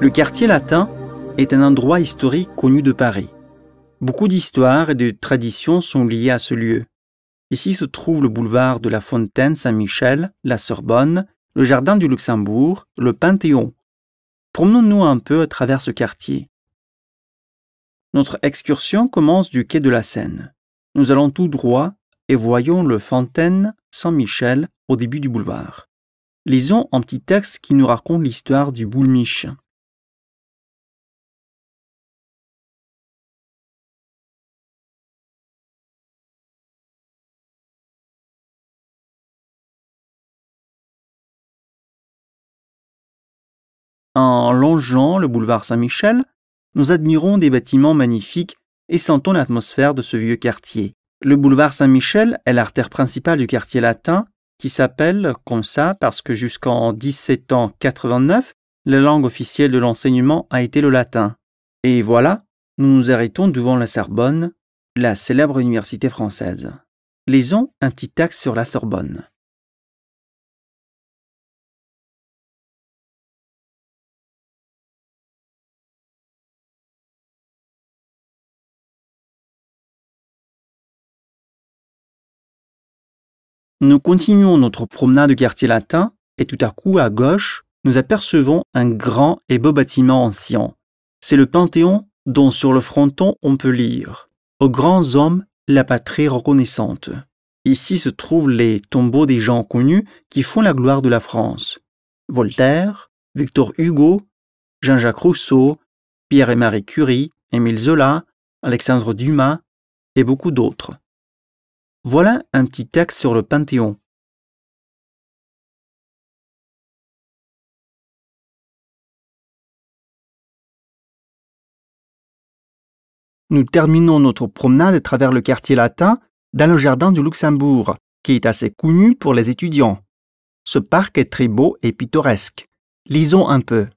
Le quartier latin est un endroit historique connu de Paris. Beaucoup d'histoires et de traditions sont liées à ce lieu. Ici se trouve le boulevard de la Fontaine Saint-Michel, la Sorbonne, le jardin du Luxembourg, le Panthéon. Promenons-nous un peu à travers ce quartier. Notre excursion commence du quai de la Seine. Nous allons tout droit et voyons le Fontaine Saint-Michel au début du boulevard. Lisons un petit texte qui nous raconte l'histoire du boulmiche, En longeant le boulevard Saint-Michel, nous admirons des bâtiments magnifiques et sentons l'atmosphère de ce vieux quartier. Le boulevard Saint-Michel est l'artère principale du quartier latin, qui s'appelle comme ça parce que jusqu'en 1789, la langue officielle de l'enseignement a été le latin. Et voilà, nous nous arrêtons devant la Sorbonne, la célèbre université française. Lisons un petit texte sur la Sorbonne. Nous continuons notre promenade de quartier latin et tout à coup, à gauche, nous apercevons un grand et beau bâtiment ancien. C'est le Panthéon dont sur le fronton on peut lire Aux grands hommes, la patrie reconnaissante. Ici se trouvent les tombeaux des gens connus qui font la gloire de la France. Voltaire, Victor Hugo, Jean-Jacques Rousseau, Pierre et Marie Curie, Émile Zola, Alexandre Dumas et beaucoup d'autres. Voilà un petit texte sur le Panthéon. Nous terminons notre promenade à travers le quartier latin dans le jardin du Luxembourg, qui est assez connu pour les étudiants. Ce parc est très beau et pittoresque. Lisons un peu.